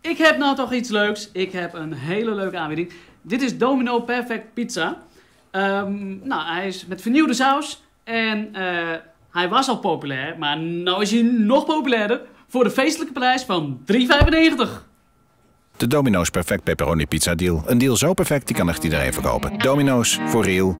Ik heb nou toch iets leuks. Ik heb een hele leuke aanbieding. Dit is Domino Perfect Pizza. Ehm, nou, hij is met vernieuwde saus. En eh, hij was al populair, maar nu is hij nog populairder voor de feestelijke prijs van 3,95. De Domino's Perfect Pepperoni Pizza Deal. Een deal zo perfect, die kan echt iedereen verkopen. Domino's, voor real.